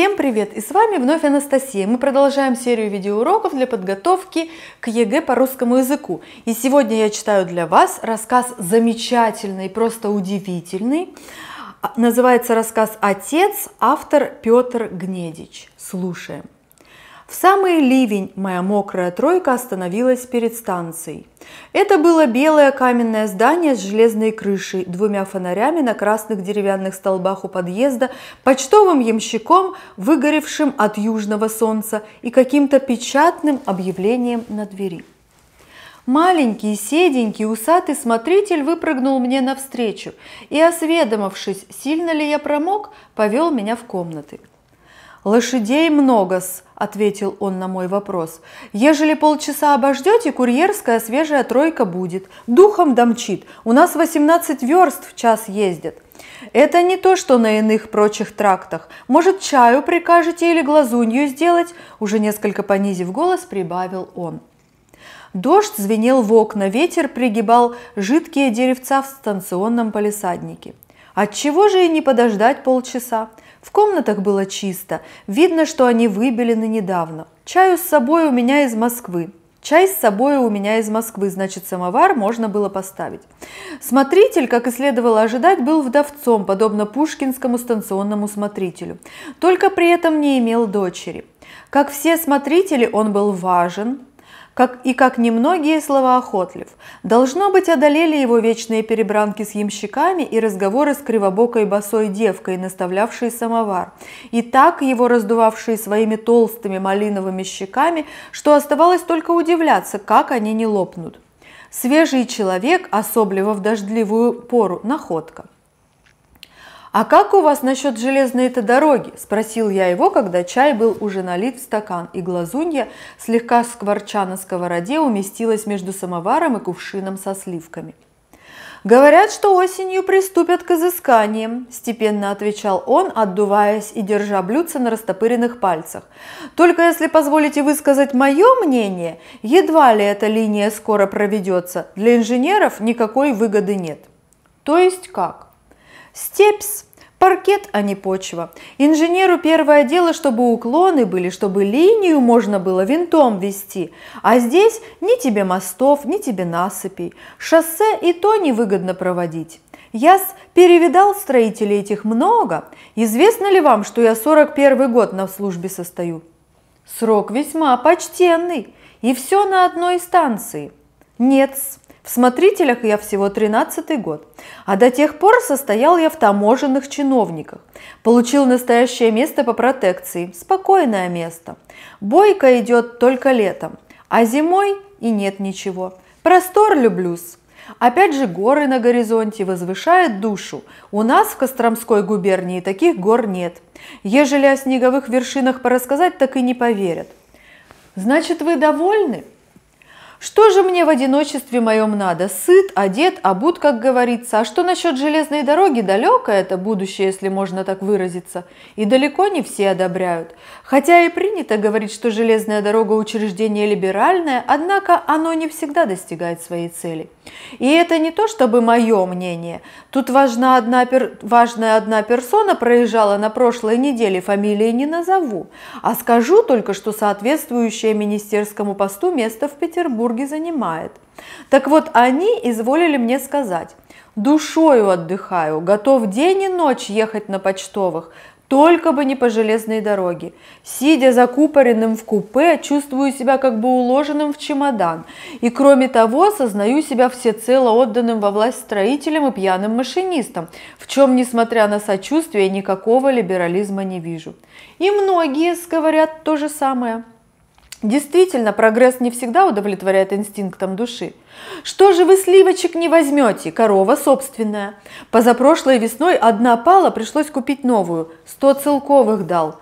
Всем привет! И с вами вновь Анастасия. Мы продолжаем серию видеоуроков для подготовки к ЕГЭ по русскому языку. И сегодня я читаю для вас рассказ замечательный, просто удивительный. А, называется рассказ «Отец», автор Петр Гнедич. Слушаем. В самый ливень моя мокрая тройка остановилась перед станцией. Это было белое каменное здание с железной крышей, двумя фонарями на красных деревянных столбах у подъезда, почтовым ямщиком, выгоревшим от южного солнца и каким-то печатным объявлением на двери. Маленький, седенький, усатый смотритель выпрыгнул мне навстречу и, осведомившись, сильно ли я промок, повел меня в комнаты. «Лошадей много-с», – ответил он на мой вопрос. «Ежели полчаса обождете, курьерская свежая тройка будет. Духом домчит. У нас 18 верст в час ездят». «Это не то, что на иных прочих трактах. Может, чаю прикажете или глазунью сделать?» Уже несколько понизив голос, прибавил он. Дождь звенел в окна, ветер пригибал жидкие деревца в станционном палисаднике. Отчего же и не подождать полчаса? В комнатах было чисто, видно, что они выбелены недавно. Чаю с собой у меня из Москвы. Чай с собой у меня из Москвы, значит, самовар можно было поставить. Смотритель, как и следовало ожидать, был вдовцом, подобно пушкинскому станционному смотрителю. Только при этом не имел дочери. Как все смотрители, он был важен, как и как немногие Охотлив Должно быть, одолели его вечные перебранки с ямщиками и разговоры с кривобокой босой девкой, наставлявшей самовар. И так его раздувавшие своими толстыми малиновыми щеками, что оставалось только удивляться, как они не лопнут. Свежий человек, особливо в дождливую пору, находка. «А как у вас насчет железной-то этой – спросил я его, когда чай был уже налит в стакан, и глазунья, слегка скворча на сковороде, уместилась между самоваром и кувшином со сливками. «Говорят, что осенью приступят к изысканиям», – степенно отвечал он, отдуваясь и держа блюдце на растопыренных пальцах. «Только если позволите высказать мое мнение, едва ли эта линия скоро проведется. Для инженеров никакой выгоды нет». «То есть как?» Степс Паркет, а не почва. Инженеру первое дело, чтобы уклоны были, чтобы линию можно было винтом вести. А здесь ни тебе мостов, ни тебе насыпей. Шоссе и то невыгодно проводить. Я перевидал строителей этих много. Известно ли вам, что я 41 год на службе состою? Срок весьма почтенный. И все на одной станции. Нет, -с смотрителях я всего 13 год, а до тех пор состоял я в таможенных чиновниках. Получил настоящее место по протекции, спокойное место. Бойка идет только летом, а зимой и нет ничего. Простор люблюсь. Опять же, горы на горизонте возвышают душу. У нас в Костромской губернии таких гор нет. Ежели о снеговых вершинах порассказать, так и не поверят. Значит, вы довольны? Что же мне в одиночестве моем надо? Сыт, одет, обут, как говорится. А что насчет железной дороги? Далеко это будущее, если можно так выразиться. И далеко не все одобряют. Хотя и принято говорить, что железная дорога учреждение либеральное, однако оно не всегда достигает своей цели. И это не то чтобы мое мнение. Тут важна одна, пер... важная одна персона проезжала на прошлой неделе, фамилии не назову. А скажу только, что соответствующее министерскому посту место в Петербурге Петербурге занимает. Так вот, они изволили мне сказать, душою отдыхаю, готов день и ночь ехать на почтовых, только бы не по железной дороге. Сидя закупоренным в купе, чувствую себя как бы уложенным в чемодан. И кроме того, сознаю себя всецело отданным во власть строителям и пьяным машинистам, в чем, несмотря на сочувствие, никакого либерализма не вижу. И многие говорят то же самое. Действительно, прогресс не всегда удовлетворяет инстинктам души. Что же вы сливочек не возьмете? Корова собственная. Позапрошлой весной одна пала, пришлось купить новую. Сто целковых дал.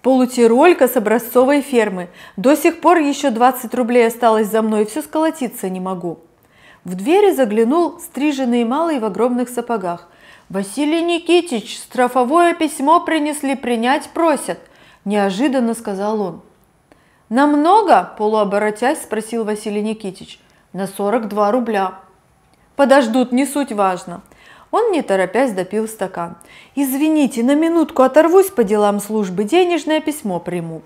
Полутиролька с образцовой фермы. До сих пор еще 20 рублей осталось за мной, все сколотиться не могу. В двери заглянул стриженный малый в огромных сапогах. «Василий Никитич, страфовое письмо принесли, принять просят», – неожиданно сказал он. «Намного?» – полуоборотясь спросил Василий Никитич. «На 42 рубля». «Подождут, не суть важно». Он, не торопясь, допил стакан. «Извините, на минутку оторвусь по делам службы, денежное письмо приму».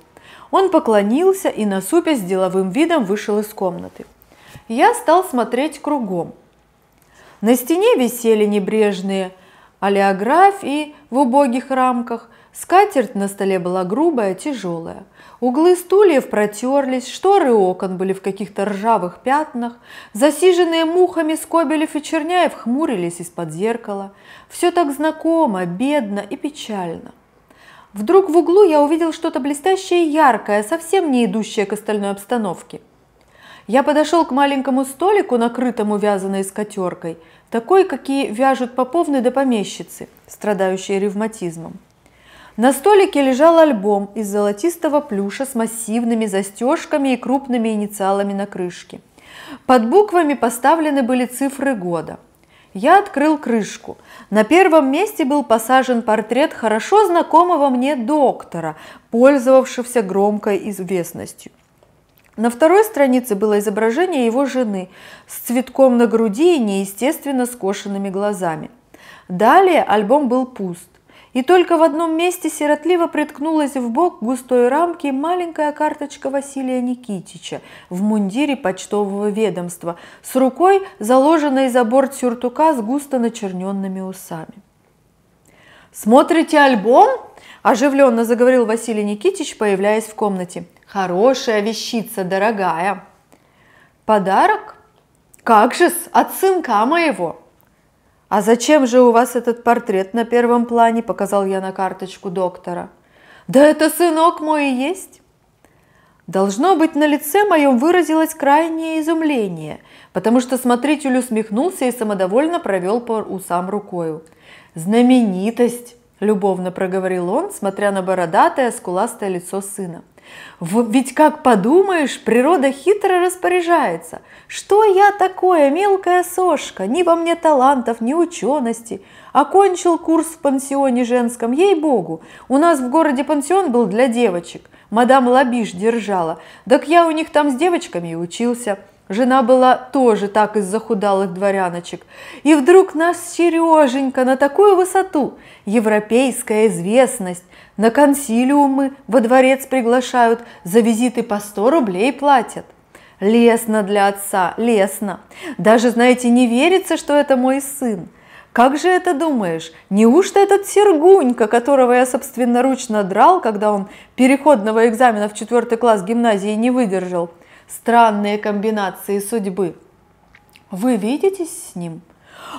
Он поклонился и, на супе с деловым видом вышел из комнаты. Я стал смотреть кругом. На стене висели небрежные олеографии в убогих рамках, Скатерть на столе была грубая, тяжелая. Углы стульев протерлись, шторы окон были в каких-то ржавых пятнах. Засиженные мухами Скобелев и Черняев хмурились из-под зеркала. Все так знакомо, бедно и печально. Вдруг в углу я увидел что-то блестящее и яркое, совсем не идущее к остальной обстановке. Я подошел к маленькому столику, накрытому вязаной скатеркой, такой, какие вяжут поповны до да помещицы, страдающие ревматизмом. На столике лежал альбом из золотистого плюша с массивными застежками и крупными инициалами на крышке. Под буквами поставлены были цифры года. Я открыл крышку. На первом месте был посажен портрет хорошо знакомого мне доктора, пользовавшегося громкой известностью. На второй странице было изображение его жены с цветком на груди и неестественно скошенными глазами. Далее альбом был пуст. И только в одном месте сиротливо приткнулась в бок густой рамки маленькая карточка Василия Никитича в мундире почтового ведомства с рукой, заложенной за борт сюртука с густо начерненными усами. «Смотрите альбом?» – оживленно заговорил Василий Никитич, появляясь в комнате. «Хорошая вещица, дорогая!» «Подарок? Как же-с, от сынка моего!» «А зачем же у вас этот портрет на первом плане?» – показал я на карточку доктора. «Да это сынок мой и есть!» Должно быть, на лице моем выразилось крайнее изумление, потому что смотритель усмехнулся и самодовольно провел по усам рукою. «Знаменитость!» – любовно проговорил он, смотря на бородатое, скуластое лицо сына. Ведь как подумаешь, природа хитро распоряжается. Что я такое, мелкая сошка, ни во мне талантов, ни учености. Окончил курс в пансионе женском, ей-богу. У нас в городе пансион был для девочек. Мадам Лабиш держала. Так я у них там с девочками и учился. Жена была тоже так из захудалых дворяночек. И вдруг нас Сереженька на такую высоту, европейская известность, на консилиумы во дворец приглашают, за визиты по 100 рублей платят. Лесно для отца, лесно. Даже, знаете, не верится, что это мой сын. Как же это думаешь, неужто этот Сергунька, которого я собственноручно драл, когда он переходного экзамена в четвертый класс гимназии не выдержал? Странные комбинации судьбы. Вы видитесь с ним?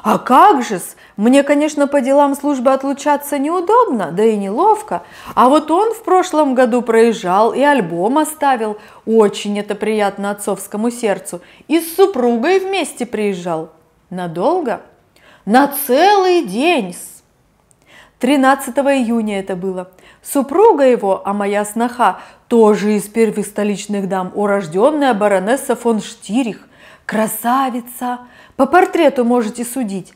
А как же -с? Мне, конечно, по делам службы отлучаться неудобно, да и неловко. А вот он в прошлом году проезжал и альбом оставил. Очень это приятно отцовскому сердцу. И с супругой вместе приезжал. Надолго? На целый день. С 13 июня это было. Супруга его, а моя сноха, тоже из первых столичных дам, урожденная баронесса фон Штирих красавица. По портрету можете судить.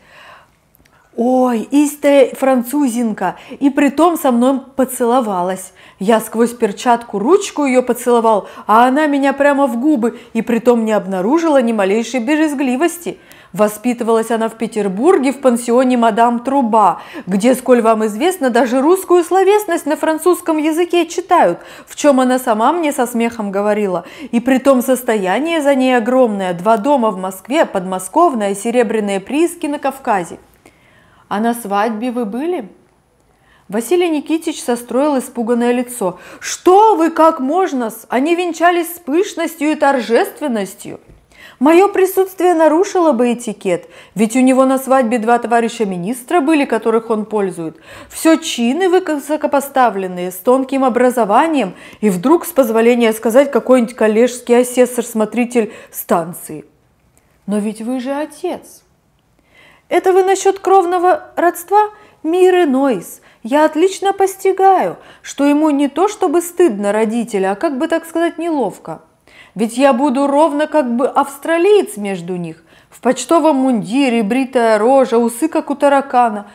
Ой, истая французинка, и притом со мной поцеловалась. Я сквозь перчатку ручку ее поцеловал, а она меня прямо в губы, и притом не обнаружила ни малейшей березгливости – Воспитывалась она в Петербурге в пансионе мадам Труба, где, сколь вам известно, даже русскую словесность на французском языке читают, в чем она сама мне со смехом говорила. И при том состояние за ней огромное, два дома в Москве, подмосковная, серебряные прииски на Кавказе. А на свадьбе вы были? Василий Никитич состроил испуганное лицо. «Что вы, как можно -с? Они венчались с пышностью и торжественностью!» Мое присутствие нарушило бы этикет, ведь у него на свадьбе два товарища министра были, которых он пользует. Все чины высокопоставленные, с тонким образованием, и вдруг, с позволения сказать, какой-нибудь коллежский асессор-смотритель станции. Но ведь вы же отец. Это вы насчет кровного родства? Мир Нойс. Я отлично постигаю, что ему не то чтобы стыдно родителя, а как бы так сказать неловко. Ведь я буду ровно как бы австралиец между них. В почтовом мундире, бритая рожа, усы как у таракана.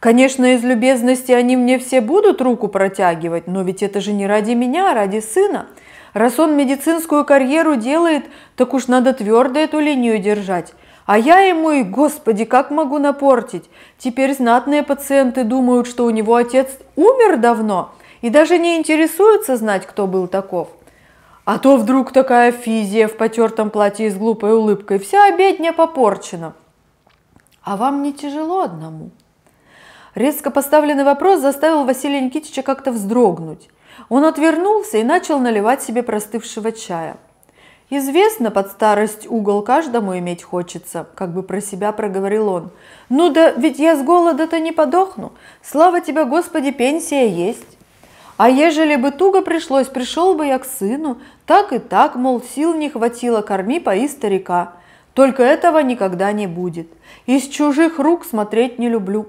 Конечно, из любезности они мне все будут руку протягивать, но ведь это же не ради меня, а ради сына. Раз он медицинскую карьеру делает, так уж надо твердо эту линию держать. А я ему и, господи, как могу напортить? Теперь знатные пациенты думают, что у него отец умер давно и даже не интересуются знать, кто был таков. А то вдруг такая физия в потертом платье с глупой улыбкой. Вся обедня попорчена. А вам не тяжело одному? Резко поставленный вопрос заставил Василия Никитича как-то вздрогнуть. Он отвернулся и начал наливать себе простывшего чая. «Известно, под старость угол каждому иметь хочется», – как бы про себя проговорил он. «Ну да ведь я с голода-то не подохну. Слава тебе, Господи, пенсия есть». А ежели бы туго пришлось, пришел бы я к сыну, так и так, мол, сил не хватило, корми, пои старика. Только этого никогда не будет. Из чужих рук смотреть не люблю.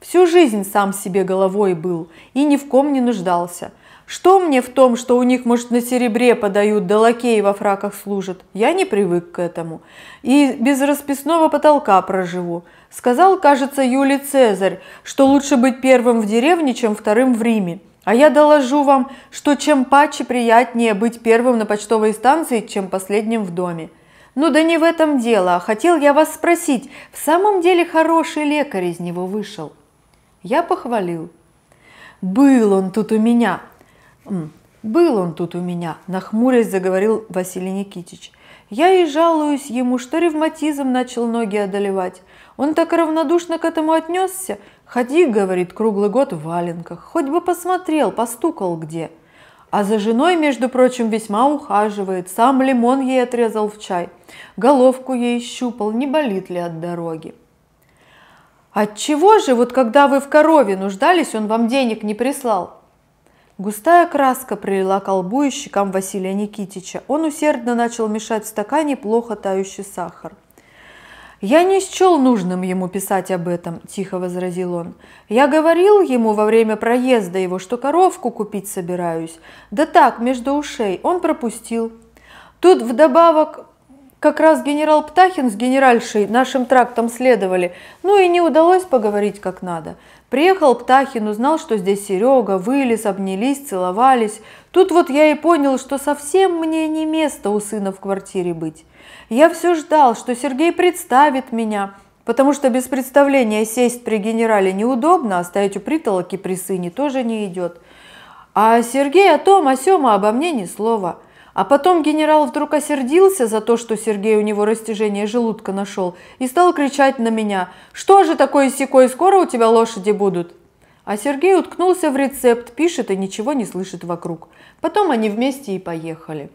Всю жизнь сам себе головой был и ни в ком не нуждался. Что мне в том, что у них, может, на серебре подают, да лакеи во фраках служат? Я не привык к этому. И без расписного потолка проживу. Сказал, кажется, Юлий Цезарь, что лучше быть первым в деревне, чем вторым в Риме. А я доложу вам, что чем паче приятнее быть первым на почтовой станции, чем последним в доме. Ну да не в этом дело, а хотел я вас спросить, в самом деле хороший лекарь из него вышел? Я похвалил. Был он тут у меня. Был он тут у меня, нахмурясь заговорил Василий Никитич. Я и жалуюсь ему, что ревматизм начал ноги одолевать. Он так равнодушно к этому отнесся. Ходи, говорит, круглый год в валенках. Хоть бы посмотрел, постукал где. А за женой, между прочим, весьма ухаживает. Сам лимон ей отрезал в чай. Головку ей щупал, не болит ли от дороги. Отчего же, вот когда вы в корове нуждались, он вам денег не прислал? Густая краска прилила к колбу и щекам Василия Никитича. Он усердно начал мешать в стакане плохо тающий сахар. «Я не счел нужным ему писать об этом», – тихо возразил он. «Я говорил ему во время проезда его, что коровку купить собираюсь. Да так, между ушей, он пропустил. Тут вдобавок как раз генерал Птахин с генеральшей нашим трактом следовали, ну и не удалось поговорить как надо. Приехал Птахин, узнал, что здесь Серега, вылез, обнялись, целовались. Тут вот я и понял, что совсем мне не место у сына в квартире быть. Я все ждал, что Сергей представит меня, потому что без представления сесть при генерале неудобно, а стоять у притолоки при сыне тоже не идет. А Сергей о том, о сём, а обо мне ни слова – а потом генерал вдруг осердился за то, что Сергей у него растяжение желудка нашел, и стал кричать на меня, «Что же такое секой, скоро у тебя лошади будут?» А Сергей уткнулся в рецепт, пишет и ничего не слышит вокруг. Потом они вместе и поехали.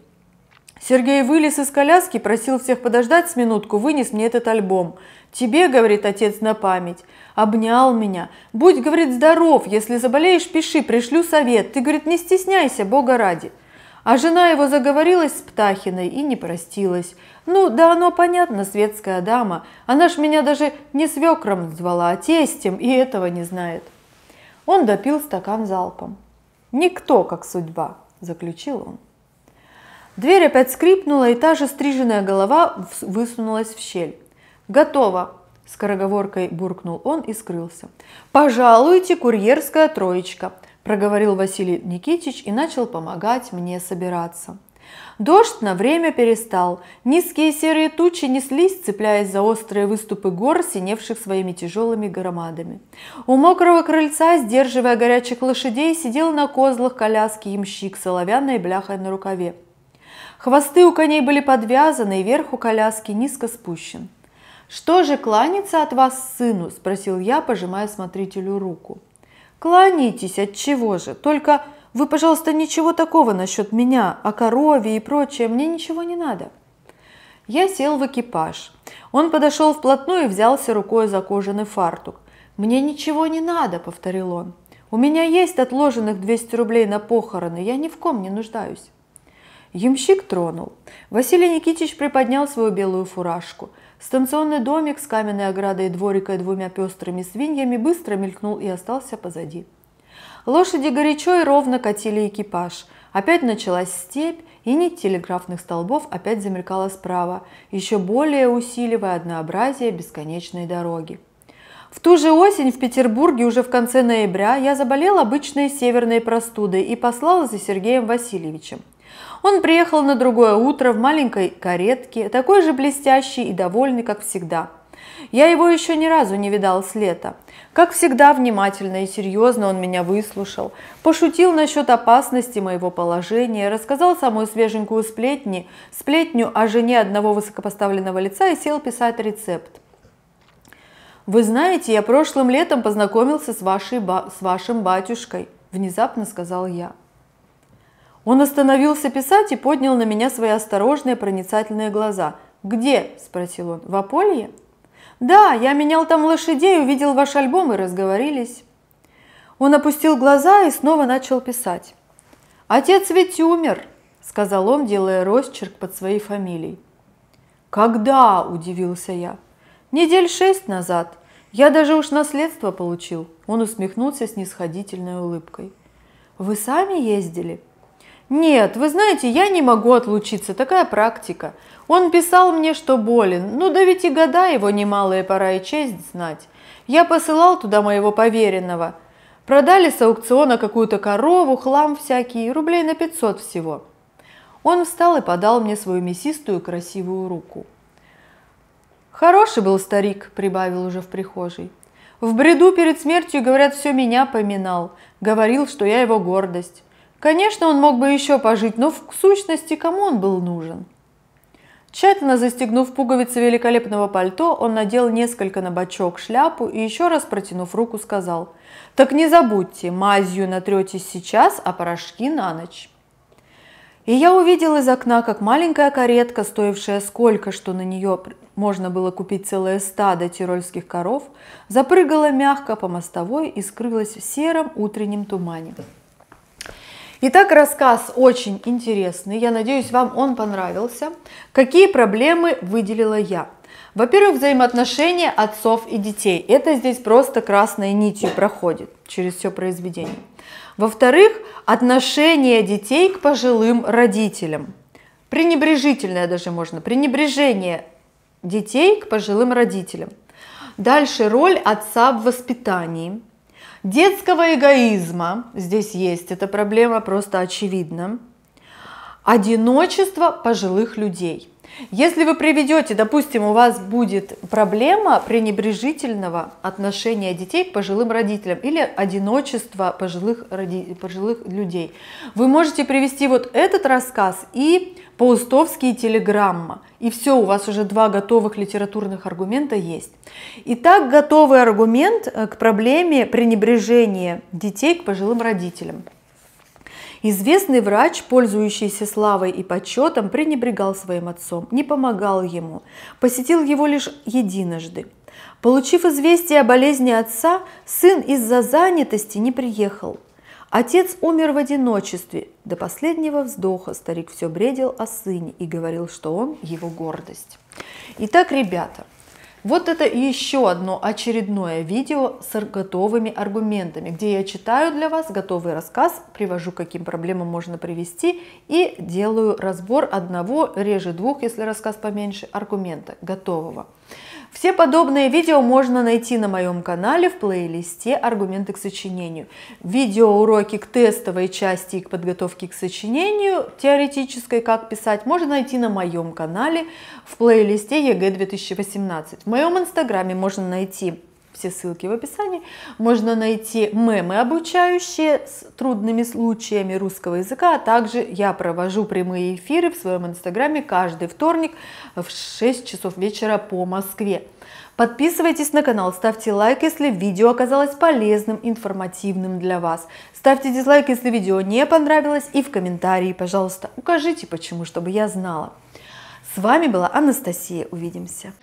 Сергей вылез из коляски, просил всех подождать с минутку, вынес мне этот альбом. «Тебе, — говорит отец, — на память. Обнял меня. Будь, — говорит, — здоров, если заболеешь, пиши, пришлю совет. Ты, — говорит, — не стесняйся, Бога ради». А жена его заговорилась с Птахиной и не простилась. Ну, да оно понятно, светская дама. Она ж меня даже не свекром звала, а тестем, и этого не знает. Он допил стакан залпом. «Никто, как судьба», – заключил он. Дверь опять скрипнула, и та же стриженная голова высунулась в щель. «Готово!» – скороговоркой буркнул он и скрылся. «Пожалуйте, курьерская троечка!» проговорил Василий Никитич и начал помогать мне собираться. Дождь на время перестал. Низкие серые тучи неслись, цепляясь за острые выступы гор, синевших своими тяжелыми громадами. У мокрого крыльца, сдерживая горячих лошадей, сидел на козлах коляски ямщик с соловянной бляхой на рукаве. Хвосты у коней были подвязаны, и верх у коляски низко спущен. «Что же кланяться от вас сыну?» – спросил я, пожимая смотрителю руку. Кланяйтесь, от чего же? Только вы, пожалуйста, ничего такого насчет меня, о корове и прочее, мне ничего не надо. Я сел в экипаж. Он подошел вплотную и взялся рукой за кожаный фартук. «Мне ничего не надо», — повторил он. «У меня есть отложенных 200 рублей на похороны, я ни в ком не нуждаюсь». Ямщик тронул. Василий Никитич приподнял свою белую фуражку – Станционный домик с каменной оградой и дворика двумя пестрыми свиньями быстро мелькнул и остался позади. Лошади горячо и ровно катили экипаж. Опять началась степь, и нить телеграфных столбов опять замелькала справа, еще более усиливая однообразие бесконечной дороги. В ту же осень в Петербурге уже в конце ноября я заболел обычной северной простудой и послал за Сергеем Васильевичем. Он приехал на другое утро в маленькой каретке, такой же блестящий и довольный, как всегда. Я его еще ни разу не видал с лета. Как всегда, внимательно и серьезно он меня выслушал, пошутил насчет опасности моего положения, рассказал самую свеженькую сплетни, сплетню о жене одного высокопоставленного лица и сел писать рецепт. «Вы знаете, я прошлым летом познакомился с, вашей ба с вашим батюшкой», – внезапно сказал я. Он остановился писать и поднял на меня свои осторожные проницательные глаза. «Где?» – спросил он. «В Аполье?» «Да, я менял там лошадей, увидел ваш альбом и разговорились». Он опустил глаза и снова начал писать. «Отец ведь умер», – сказал он, делая росчерк под своей фамилией. «Когда?» – удивился я. «Недель шесть назад. Я даже уж наследство получил». Он усмехнулся с нисходительной улыбкой. «Вы сами ездили?» Нет, вы знаете, я не могу отлучиться, такая практика. Он писал мне, что болен. Ну да ведь и года его немалые, пора и честь знать. Я посылал туда моего поверенного. Продали с аукциона какую-то корову, хлам всякий, рублей на 500 всего. Он встал и подал мне свою мясистую красивую руку. «Хороший был старик», – прибавил уже в прихожей. «В бреду перед смертью, говорят, все меня поминал. Говорил, что я его гордость. Конечно, он мог бы еще пожить, но в сущности кому он был нужен? Тщательно застегнув пуговицы великолепного пальто, он надел несколько на бочок шляпу и еще раз протянув руку сказал, «Так не забудьте, мазью натретесь сейчас, а порошки на ночь». И я увидел из окна, как маленькая каретка, стоившая сколько, что на нее можно было купить целое стадо тирольских коров, запрыгала мягко по мостовой и скрылась в сером утреннем тумане. Итак, рассказ очень интересный. Я надеюсь, вам он понравился. Какие проблемы выделила я? Во-первых, взаимоотношения отцов и детей. Это здесь просто красной нитью проходит через все произведение. Во-вторых, отношение детей к пожилым родителям. Пренебрежительное даже можно, пренебрежение детей к пожилым родителям. Дальше роль отца в воспитании – Детского эгоизма здесь есть, эта проблема просто очевидна. Одиночество пожилых людей. Если вы приведете, допустим, у вас будет проблема пренебрежительного отношения детей к пожилым родителям или одиночества пожилых, роди... пожилых людей, вы можете привести вот этот рассказ и Паустовский и телеграмма. И все, у вас уже два готовых литературных аргумента есть. Итак, готовый аргумент э, к проблеме пренебрежения детей к пожилым родителям. Известный врач, пользующийся славой и почетом, пренебрегал своим отцом, не помогал ему, посетил его лишь единожды. Получив известие о болезни отца, сын из-за занятости не приехал. Отец умер в одиночестве. До последнего вздоха старик все бредил о сыне и говорил, что он его гордость. Итак, ребята – вот это еще одно очередное видео с готовыми аргументами, где я читаю для вас готовый рассказ, привожу, каким проблемам можно привести и делаю разбор одного, реже двух, если рассказ поменьше, аргумента готового. Все подобные видео можно найти на моем канале в плейлисте «Аргументы к сочинению». Видеоуроки к тестовой части и к подготовке к сочинению, теоретической «Как писать», можно найти на моем канале в плейлисте ЕГЭ 2018. В моем инстаграме можно найти все ссылки в описании, можно найти мемы обучающие с трудными случаями русского языка, а также я провожу прямые эфиры в своем инстаграме каждый вторник в 6 часов вечера по Москве. Подписывайтесь на канал, ставьте лайк, если видео оказалось полезным, информативным для вас. Ставьте дизлайк, если видео не понравилось, и в комментарии, пожалуйста, укажите почему, чтобы я знала. С вами была Анастасия. Увидимся.